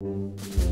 Thank you.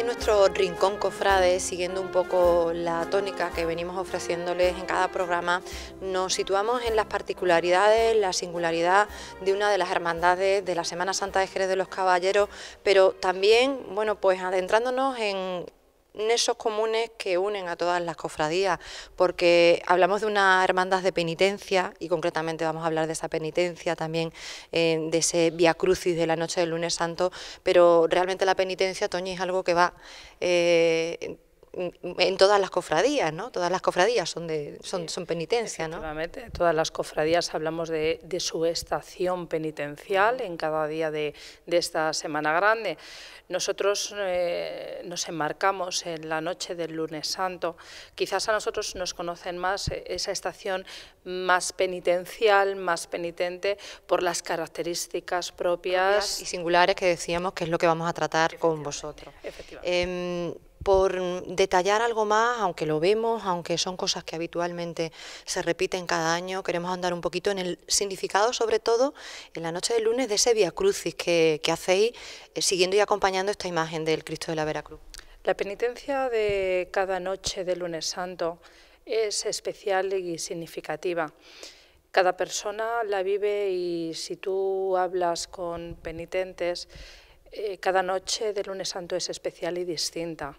en nuestro rincón cofrade, siguiendo un poco la tónica que venimos ofreciéndoles en cada programa, nos situamos en las particularidades, la singularidad de una de las hermandades de la Semana Santa de Jerez de los Caballeros, pero también, bueno, pues adentrándonos en esos comunes que unen a todas las cofradías, porque hablamos de unas hermandas de penitencia y concretamente vamos a hablar de esa penitencia también, eh, de ese via crucis de la noche del lunes santo, pero realmente la penitencia, Toñi, es algo que va... Eh, en todas las cofradías, ¿no? Todas las cofradías son de son, son penitencia, ¿no? todas las cofradías hablamos de, su estación penitencial en cada día de, esta Semana Grande. Nosotros eh, nos enmarcamos en la noche del lunes santo. Quizás a nosotros nos conocen más eh, esa estación más penitencial, más penitente, por las características propias. y singulares que decíamos que es lo que vamos a tratar con vosotros. Efectivamente. Em, por mm, detallar algo más, aunque lo vemos, aunque son cosas que habitualmente se repiten cada año, queremos andar un poquito en el significado, sobre todo en la noche del lunes, de ese Via Crucis que, hacéis eh, siguiendo y acompañando esta imagen del Cristo de la Veracruz. La penitencia de cada noche del lunes santo es especial y significativa. Cada persona la vive y si tú hablas con penitentes, eh, cada noche del lunes santo es especial y distinta.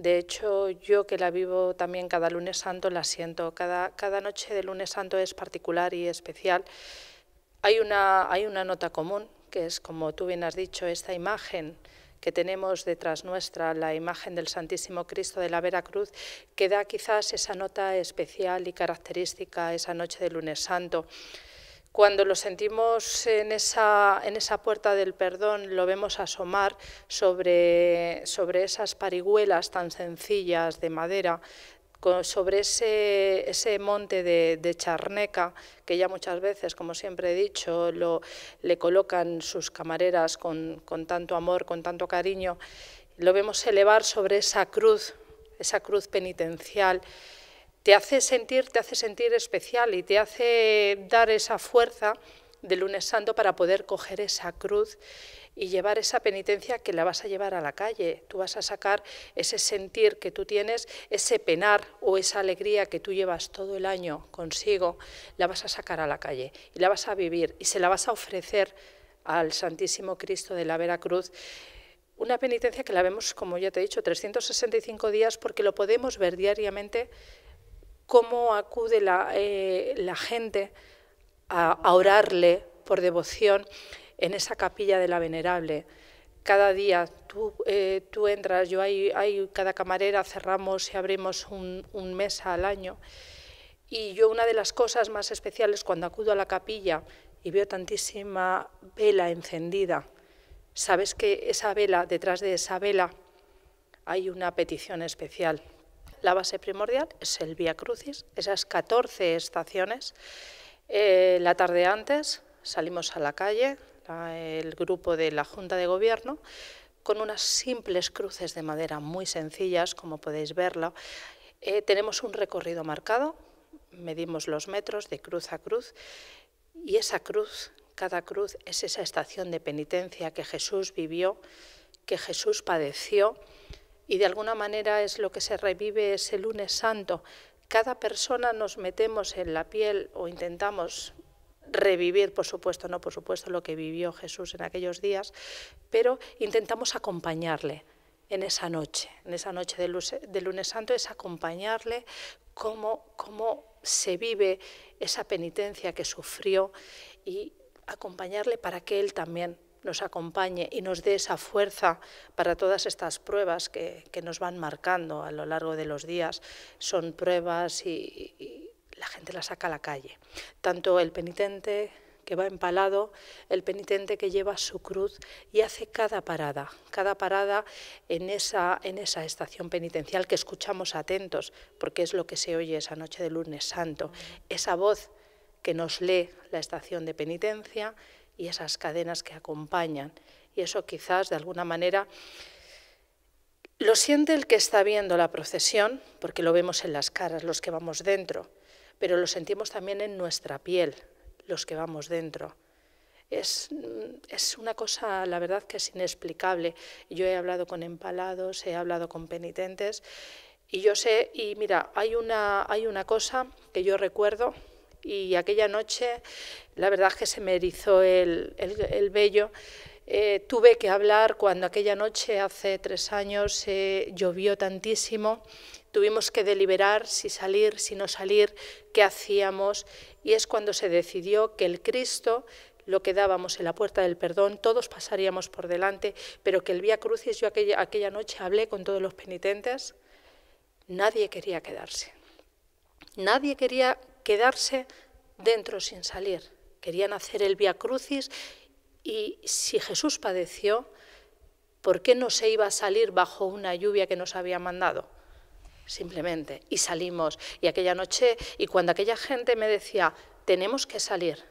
De hecho, yo que la vivo también cada lunes santo, la siento. Cada, cada noche de lunes santo es particular y especial. Hay una, hay una nota común, que es, como tú bien has dicho, esta imagen que tenemos detrás nuestra, la imagen del Santísimo Cristo de la Vera Cruz, que da quizás esa nota especial y característica esa noche de lunes santo. Cuando lo sentimos en esa, en esa puerta del perdón, lo vemos asomar sobre, sobre esas parihuelas tan sencillas de madera, sobre ese, ese monte de, charneca, que ya muchas veces, como siempre he dicho, lo, le colocan sus camareras con, con tanto amor, con tanto cariño, lo vemos elevar sobre esa cruz, esa cruz penitencial, te hace sentir, te hace sentir especial y te hace dar esa fuerza de lunes santo para poder coger esa cruz y llevar esa penitencia que la vas a llevar a la calle. Tú vas a sacar ese sentir que tú tienes, ese penar o esa alegría que tú llevas todo el año consigo, la vas a sacar a la calle y la vas a vivir y se la vas a ofrecer al Santísimo Cristo de la Veracruz. Una penitencia que la vemos, como ya te he dicho, 365 días porque lo podemos ver diariamente cómo acude la, eh, gente a, orarle por devoción en esa capilla de la Venerable. Cada día tú, eh, entras, yo hay, cada camarera cerramos y abrimos un, un mesa al año. Y yo una de las cosas más especiales cuando acudo a la capilla y veo tantísima vela encendida, sabes que esa vela, detrás de esa vela, hay una petición especial, la base primordial es el Vía Crucis, esas 14 estaciones. Eh, la tarde antes salimos a la calle, el grupo de la Junta de Gobierno, con unas simples cruces de madera muy sencillas, como podéis verlo. Eh, tenemos un recorrido marcado, medimos los metros de cruz a cruz, y esa cruz, cada cruz, es esa estación de penitencia que Jesús vivió, que Jesús padeció, y de alguna manera es lo que se revive ese lunes santo. Cada persona nos metemos en la piel o intentamos revivir, por supuesto, no por supuesto lo que vivió Jesús en aquellos días, pero intentamos acompañarle en esa noche, en esa noche del de lunes santo, es acompañarle cómo, cómo se vive esa penitencia que sufrió y acompañarle para que él también nos acompañe y nos dé esa fuerza para todas estas pruebas que, nos van marcando a lo largo de los días. Son pruebas y, la gente las saca a la calle. Tanto el penitente que va empalado, el penitente que lleva su cruz y hace cada parada, cada parada en esa, en esa estación penitencial que escuchamos atentos, porque es lo que se oye esa noche de lunes santo, esa voz que nos lee la estación de penitencia y esas cadenas que acompañan. Y eso quizás de alguna manera lo siente el que está viendo la procesión, porque lo vemos en las caras, los que vamos dentro, pero lo sentimos también en nuestra piel, los que vamos dentro. Es, mm, es, una cosa, la verdad, que es inexplicable. Yo he hablado con empalados, he hablado con penitentes, y yo sé, y mira, hay una, hay una cosa que yo recuerdo y aquella noche la verdad es que se me erizó el, el, vello. Eh, tuve que hablar cuando aquella noche, hace tres años, eh, llovió tantísimo, tuvimos que deliberar si salir, si no salir, qué hacíamos, y es cuando se decidió que el Cristo lo quedábamos en la puerta del perdón, todos pasaríamos por delante, pero que el Vía Crucis, yo aquella, aquella noche hablé con todos los penitentes, nadie quería quedarse. Nadie quería quedarse dentro sin salir. Querían hacer el Via Crucis y si Jesús padeció, ¿por qué no se iba a salir bajo una lluvia que nos había mandado? Simplemente. Y salimos. Y aquella noche, y cuando aquella gente me decía, tenemos que salir,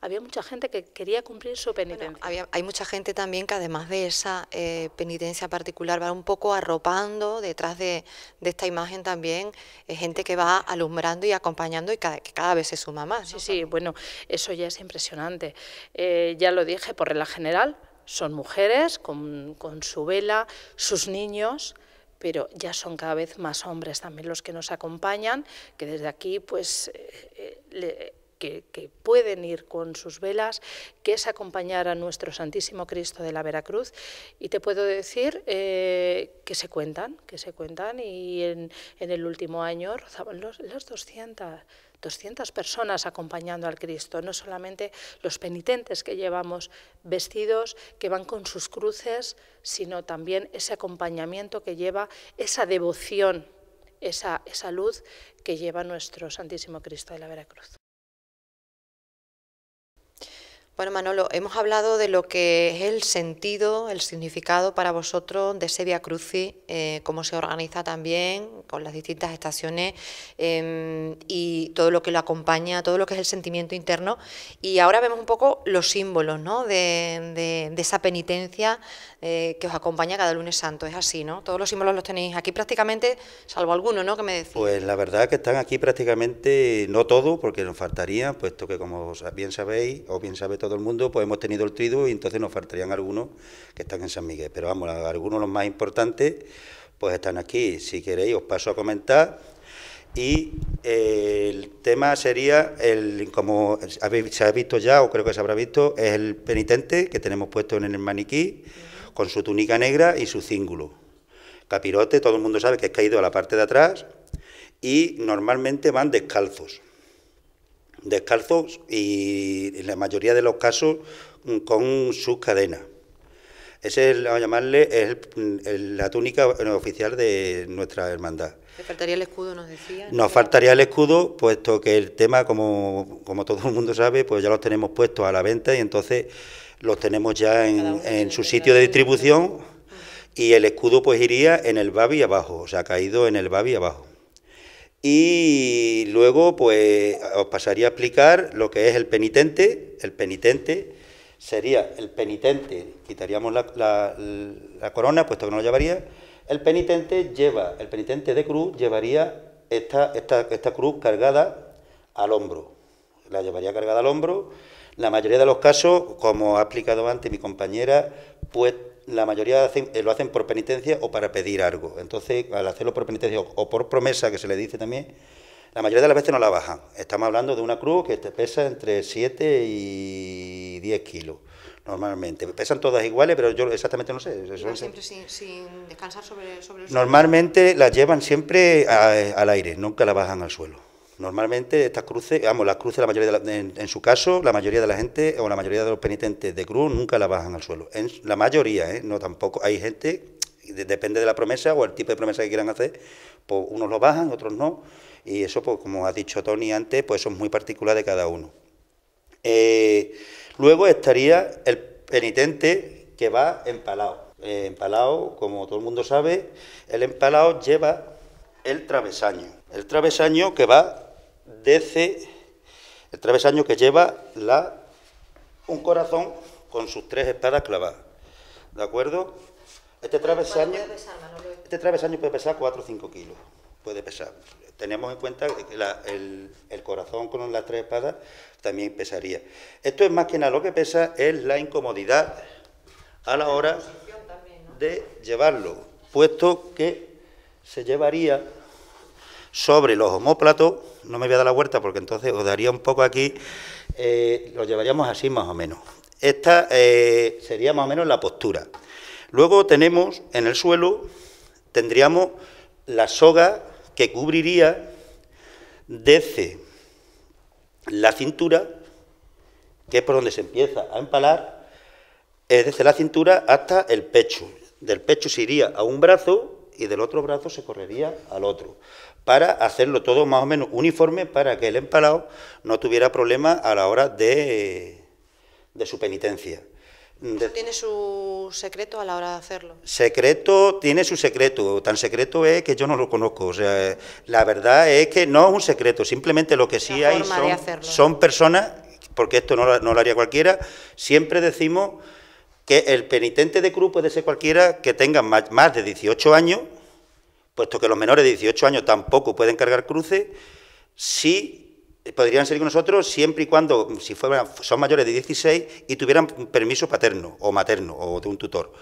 había mucha gente que quería cumplir su penitencia. hay mucha gente también que además de esa eh, penitencia particular va un poco arropando detrás de, esta imagen también eh, gente que va alumbrando y acompañando y que cada vez se suma más. Sí, sí, bueno, eso ya es impresionante. Eh, ya lo dije, por regla general, son mujeres con, su vela, sus niños pero ya son cada vez más hombres también los que nos acompañan, que desde aquí pues que, pueden ir con sus velas, que es acompañar a nuestro Santísimo Cristo de la Veracruz. Y te puedo decir eh, que se cuentan, que se cuentan. Y en, el último año rozaban los, 200. personas acompañando al Cristo, no solamente los penitentes que llevamos vestidos, que van con sus cruces, sino también ese acompañamiento que lleva esa devoción, esa, esa luz que lleva nuestro Santísimo Cristo de la Veracruz. Bueno, Manolo, hemos hablado de lo que es el sentido, el significado para vosotros de ese Via eh, cómo se organiza también con las distintas estaciones em, y todo lo que lo acompaña, todo lo que es el sentimiento interno. Y ahora vemos un poco los símbolos ¿no? de, esa penitencia eh, que os acompaña cada lunes santo. Es así, ¿no? Todos los símbolos los tenéis aquí prácticamente, salvo alguno, ¿no? Que me decís. Pues la verdad que están aquí prácticamente, no todo, porque nos faltaría, puesto que como bien sabéis, o bien sabe todo todo el mundo, pues hemos tenido el triduo y entonces nos faltarían algunos que están en San Miguel. Pero vamos, algunos los más importantes, pues están aquí. Si queréis, os paso a comentar. Y eh, el tema sería, el, como se ha visto ya, o creo que se habrá visto, es el penitente que tenemos puesto en el maniquí, con su túnica negra y su cíngulo. Capirote, todo el mundo sabe que es caído a la parte de atrás y normalmente van descalzos descalzos y en la mayoría de los casos mm, con sus cadenas. Ese es, llamarle, es mm, la túnica oficial de nuestra hermandad. ¿Le faltaría el escudo, nos decía? Nos faltaría el escudo, puesto que el tema, como, todo el mundo sabe, pues ya los tenemos puestos a la venta y entonces los tenemos ya en, en su sitio de distribución y el escudo pues iría en el babi abajo, o sea, caído en el babi abajo. Y luego, pues, os pasaría a explicar lo que es el penitente. El penitente sería el penitente, quitaríamos la, corona, puesto que no lo llevaría. El penitente lleva, el penitente de cruz llevaría esta, esta cruz cargada al hombro. La llevaría cargada al hombro la mayoría de los casos, como ha explicado antes mi compañera, pues la mayoría eh, lo hacen por penitencia o para pedir algo. Entonces, al hacerlo por penitencia o por promesa, que se le dice también, la mayoría de las veces no la bajan. Estamos hablando de una cruz que te pesa entre 7 y 10 kilos normalmente. Pesan todas iguales, pero yo exactamente no sé. siempre sin, descansar sobre, el suelo. Normalmente la llevan siempre eh, al aire, nunca la bajan al suelo. Normalmente estas cruces, vamos, las cruces, mayoría en, su caso, la mayoría de la gente o la mayoría de los penitentes de cruz nunca la bajan al suelo. la mayoría, ¿eh? no tampoco. Hay gente, depende de la promesa o el tipo de promesa que quieran hacer, pues unos lo bajan, otros no. Y eso, pues como ha dicho Tony antes, pues eso es muy particular de cada uno. Eh, luego estaría el penitente que va empalado. Eh, empalado, como todo el mundo sabe, el empalado lleva el travesaño. El travesaño que va Dece el travesaño que lleva la, un corazón con sus tres espadas clavadas. ¿De acuerdo? Este travesaño, ¿eh? este travesaño puede pesar 4 o 5 kilos. Puede pesar. Tenemos en cuenta que el, el, corazón con las tres espadas también pesaría. Esto es más que nada lo que pesa es la incomodidad a la hora de llevarlo, puesto que se llevaría sobre los homóplatos, no me voy a dar la vuelta porque entonces os daría un poco aquí, eh, lo llevaríamos así más o menos. Esta eh, sería más o menos la postura. Luego tenemos en el suelo, tendríamos la soga que cubriría desde la cintura, que es por donde se empieza a empalar, es desde la cintura hasta el pecho. Del pecho se iría a un brazo y del otro brazo se correría al otro para hacerlo todo más o menos uniforme para que el empalado no tuviera problemas a la hora de, de su penitencia. ¿Tiene su secreto a la hora de hacerlo? Secreto, tiene su secreto. Tan secreto es que yo no lo conozco. O sea, la verdad es que no es un secreto. Simplemente lo que sí hay son, personas, porque esto no, lo haría cualquiera, siempre decimos que el penitente de cruz puede ser cualquiera que tenga más de 18 años puesto que los menores de 18 años tampoco pueden cargar cruces, sí podrían salir con nosotros siempre y cuando, si fueran, son mayores de 16 y tuvieran permiso paterno o materno o de un tutor.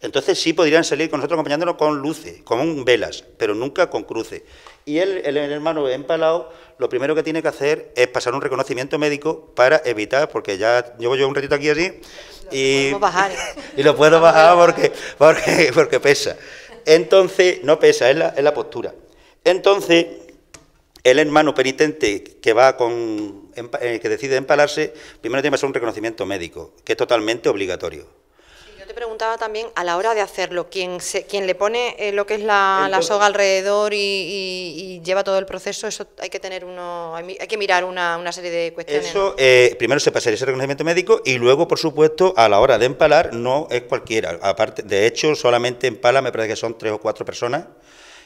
Entonces sí podrían salir con nosotros acompañándonos con luces, con velas, pero nunca con cruces. Y el, el, hermano empalado lo primero que tiene que hacer es pasar un reconocimiento médico para evitar, porque ya llevo yo un ratito aquí así y, y lo puedo bajar porque, porque, porque pesa. Entonces, no pesa, pues es la, la postura. Entonces, el hermano penitente que va con eh, que decide empalarse, primero tiene que hacer un reconocimiento médico, que es totalmente obligatorio. Yo te preguntaba también a la hora de hacerlo, quien, le pone eh, lo que es la, soga alrededor y, lleva todo el proceso, eso hay que tener uno, hay, que mirar una, serie de cuestiones. Eso, eh, primero se pasaría ese reconocimiento médico y luego, por supuesto, a la hora de empalar no es cualquiera. Aparte, de hecho, solamente empala me parece que son tres o cuatro personas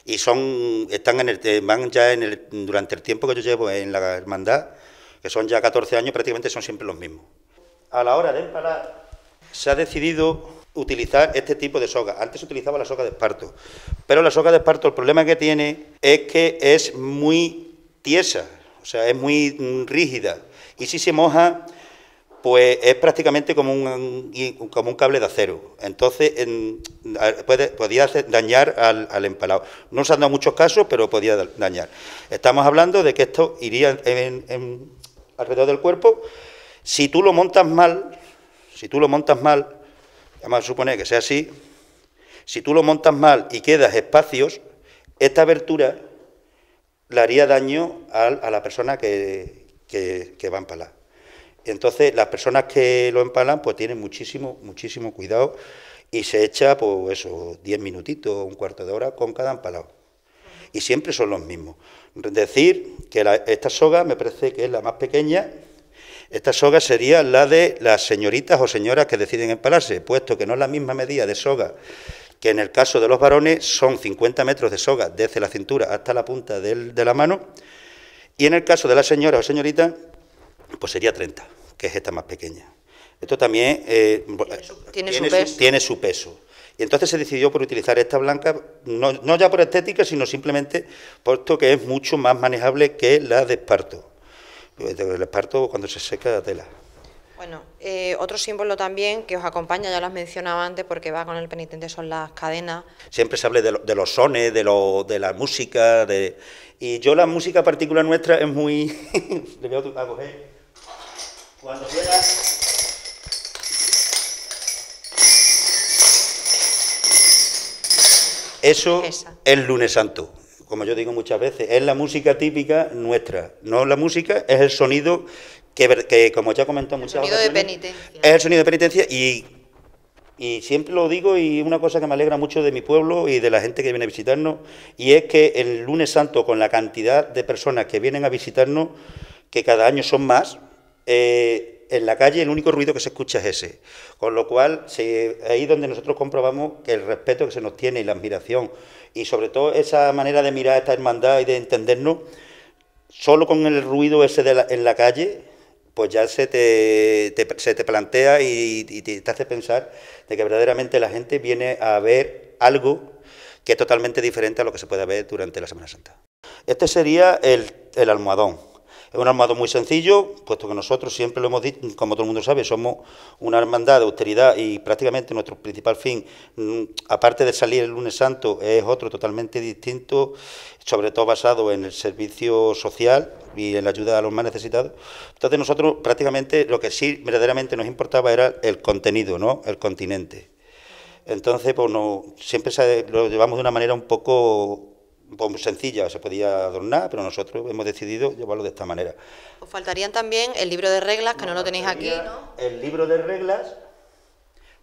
y son están en el, eh, van ya en el, durante el tiempo que yo llevo en la hermandad, que son ya 14 años, prácticamente son siempre los mismos. A la hora de empalar se ha decidido utilizar este tipo de soga. Antes se utilizaba la soga de esparto, pero la soga de esparto el problema que tiene es que es muy tiesa, o sea, es muy mm, rígida. Y si se moja, pues es prácticamente como un, como un cable de acero. Entonces, puede, podía dañar al, empalado. No se han dado muchos casos, pero podía dañar. Estamos hablando de que esto iría en, alrededor del cuerpo. Si tú lo montas mal, si tú lo montas mal, además a suponer que sea así, si tú lo montas mal y quedas espacios, esta abertura le haría daño a, la persona que, va a empalar. Entonces, las personas que lo empalan, pues tienen muchísimo, muchísimo cuidado y se echa, pues eso, 10 minutitos, un cuarto de hora con cada empalado. Y siempre son los mismos. Decir que esta soga me parece que es la más pequeña, esta soga sería la de las señoritas o señoras que deciden empalarse, puesto que no es la misma medida de soga que en el caso de los varones son 50 metros de soga desde la cintura hasta la punta de la mano, y en el caso de la señora o señorita, pues sería 30, que es esta más pequeña. Esto también eh, ¿Tiene, su, peso. Y entonces se decidió por utilizar esta blanca, no, ya por estética, sino simplemente puesto que es mucho más manejable que la de esparto el esparto cuando se seca la tela. Bueno, eh, otro símbolo también que os acompaña, ya lo has mencionado antes porque va con el penitente, son las cadenas. Siempre se habla de, los sones, de, la música, de... y yo la música particular nuestra es muy... Le voy a coger. Cuando quieras... Eso es lunes santo como yo digo muchas veces, es la música típica nuestra. No la música, es el sonido que, como ya he comentado muchas veces. Es el sonido de penitencia y, y siempre lo digo y una cosa que me alegra mucho de mi pueblo y de la gente que viene a visitarnos y es que el lunes santo con la cantidad de personas que vienen a visitarnos, que cada año son más, eh, en la calle el único ruido que se escucha es ese. Con lo cual, se, ahí donde nosotros comprobamos que el respeto que se nos tiene y la admiración y sobre todo esa manera de mirar esta hermandad y de entendernos, solo con el ruido ese de en la calle, pues ya se te, se te plantea y, te, hace pensar de que verdaderamente la gente viene a ver algo que es totalmente diferente a lo que se puede ver durante la Semana Santa. Este sería el almohadón. Es un armado muy sencillo, puesto que nosotros siempre lo hemos dicho, como todo el mundo sabe, somos una hermandad de austeridad y prácticamente nuestro principal fin, mm, aparte de salir el lunes santo, es otro totalmente distinto, sobre todo basado en el servicio social y en la ayuda a los más necesitados. Entonces nosotros prácticamente lo que sí verdaderamente nos importaba era el contenido, ¿no? el continente. Entonces, pues siempre lo llevamos de una manera un poco pues, sencilla, se podía adornar, pero nosotros hemos decidido llevarlo de esta manera. Os faltarían también el libro de reglas, que no, lo tenéis aquí, El libro de reglas,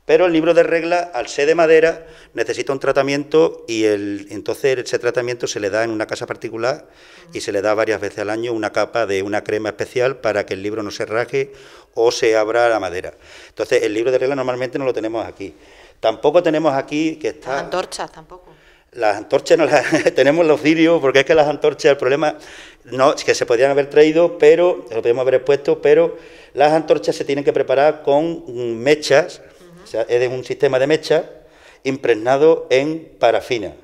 pero el libro de reglas, al ser de madera, necesita un tratamiento y el, entonces ese tratamiento se le da en una casa particular y se le da varias veces al año una capa de una crema especial para que el libro no se raje o se abra la madera. Entonces, el libro de reglas normalmente no lo tenemos aquí. Tampoco tenemos aquí que está... antorchas tampoco las antorchas no las tenemos los cirios, porque es que las antorchas, el problema no es que se podían haber traído, pero lo podíamos haber expuesto, pero las antorchas se tienen que preparar con mechas, o sea, es un sistema de mechas impregnado en parafina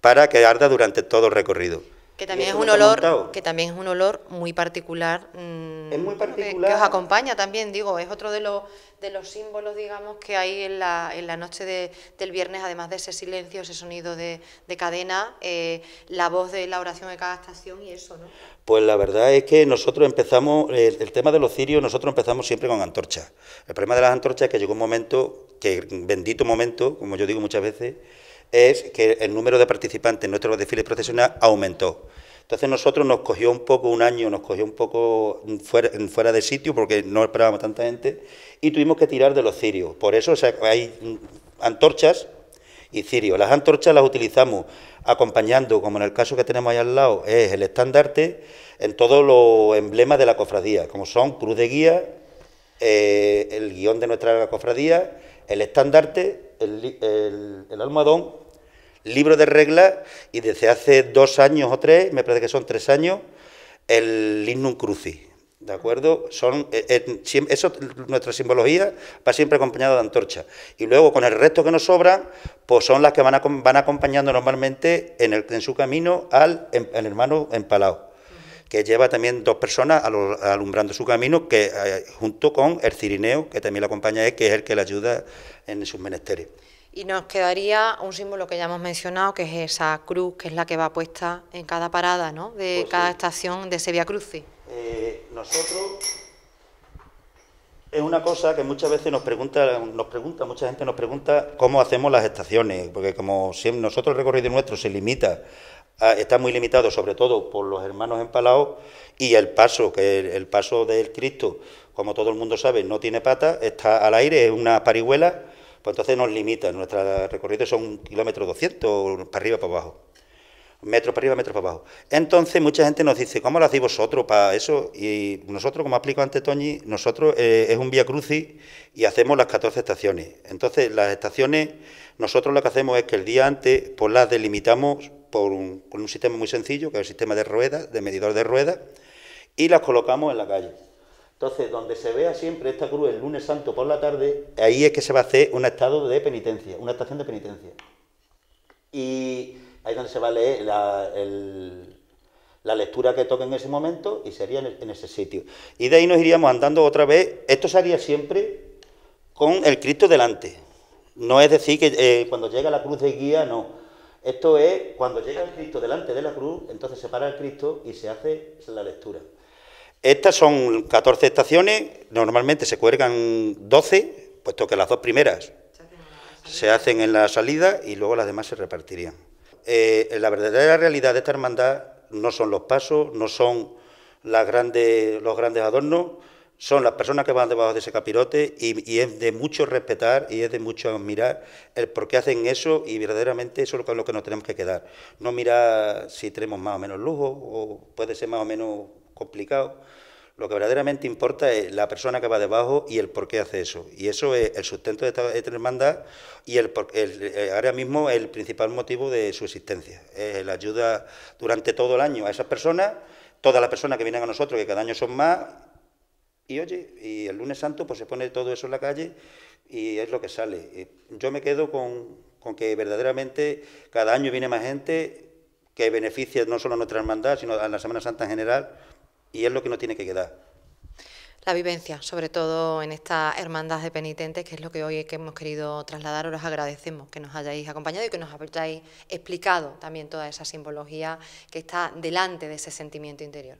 para que arda durante todo el recorrido. Que también es un olor, que también es un olor muy particular. Mm, muy particular. Que, os acompaña también, digo, es otro de los de los símbolos, digamos, que hay en la, en la noche de, del viernes, además de ese silencio, ese sonido de, cadena, eh, la voz de la oración de cada estación y eso, ¿no? Pues la verdad es que nosotros empezamos, el, el tema de los cirios, nosotros empezamos siempre con antorchas. El problema de las antorchas es que llegó un momento, que bendito momento, como yo digo muchas veces, es que el número de participantes en nuestros desfiles procesional aumentó. Entonces nosotros nos cogió un poco un año, nos cogió un poco fuera, de sitio porque no esperábamos tanta gente y tuvimos que tirar de los cirios. Por eso hay antorchas y cirios. Las antorchas las utilizamos acompañando, como en el caso que tenemos ahí al lado, es el estandarte en todos los emblemas de la cofradía, como son cruz de guía, eh, el guión de nuestra cofradía el estandarte, el, almohadón, libro de reglas y desde hace dos años o tres, me parece que son tres años, el lignum crucis. ¿De acuerdo? Son, eh, eh, eso, nuestra simbología va siempre acompañada de antorcha. Y luego, con el resto que nos sobra, pues son las que van, van acompañando normalmente en, el, en su camino al, en, al hermano empalado que lleva también dos personas alumbrando su camino, que eh, junto con el cirineo, que también la acompaña, que es el que le ayuda en sus menesteres. Y nos quedaría un símbolo que ya hemos mencionado, que es esa cruz, que es la que va puesta en cada parada, ¿no? De pues cada estación de Sevilla Crucis. Eh, nosotros es una cosa que muchas veces nos pregunta, nos pregunta, mucha gente nos pregunta cómo hacemos las estaciones, porque como siempre nosotros el recorrido nuestro se limita Ah, está muy limitado, sobre todo por los hermanos empalados... y el paso, que el, paso del Cristo, como todo el mundo sabe, no tiene pata... está al aire, es una parihuela, pues entonces nos limita, nuestros recorrido son un kilómetro 200, para arriba, para abajo, ...metro para arriba, metro para abajo. Entonces mucha gente nos dice, ¿cómo lo hacéis vosotros para eso? Y nosotros, como explicado antes Toñi, nosotros eh, es un vía crucis y hacemos las 14 estaciones. Entonces las estaciones, nosotros lo que hacemos es que el día antes, pues las delimitamos con un sistema muy sencillo, que es el sistema de ruedas, de medidor de ruedas, y las colocamos en la calle. Entonces, donde se vea siempre esta cruz el lunes santo por la tarde, ahí es que se va a hacer un estado de penitencia, una estación de penitencia. Y ahí es donde se va a leer la, lectura que toca en ese momento y sería en, ese sitio. Y de ahí nos iríamos andando otra vez. Esto se haría siempre con el Cristo delante. No es decir que eh, cuando llega la cruz de guía, no esto es cuando llega el Cristo delante de la cruz, entonces se para el Cristo y se hace la lectura. Estas son 14 estaciones, normalmente se cuelgan 12, puesto que las dos primeras se hacen en la salida y luego las demás se repartirían. Eh, la verdadera realidad de esta hermandad no son los pasos, no son los grandes adornos, son las personas que van debajo de ese capirote y, es de mucho respetar y es de mucho admirar el por qué hacen eso y verdaderamente eso es lo que nos tenemos que quedar. No mirar si tenemos más o menos lujo o puede ser más o menos complicado. Lo que verdaderamente importa es la persona que va debajo y el por qué hace eso. Y eso es el sustento de esta, hermandad y el, eh, ahora mismo el principal motivo de su existencia. Es la ayuda durante todo el año a esas personas, todas las personas que vienen a nosotros, que cada año son más, y oye, y el lunes santo pues se pone todo eso en la calle y es lo que sale. Yo me quedo con, que verdaderamente cada año viene más gente que beneficia no solo a nuestra hermandad, sino a la Semana Santa en general, y es lo que nos tiene que quedar la vivencia, sobre todo en esta hermandad de penitentes, que es lo que hoy que hemos querido trasladar. Os agradecemos que nos hayáis acompañado y que nos hayáis explicado también toda esa simbología que está delante de ese sentimiento interior.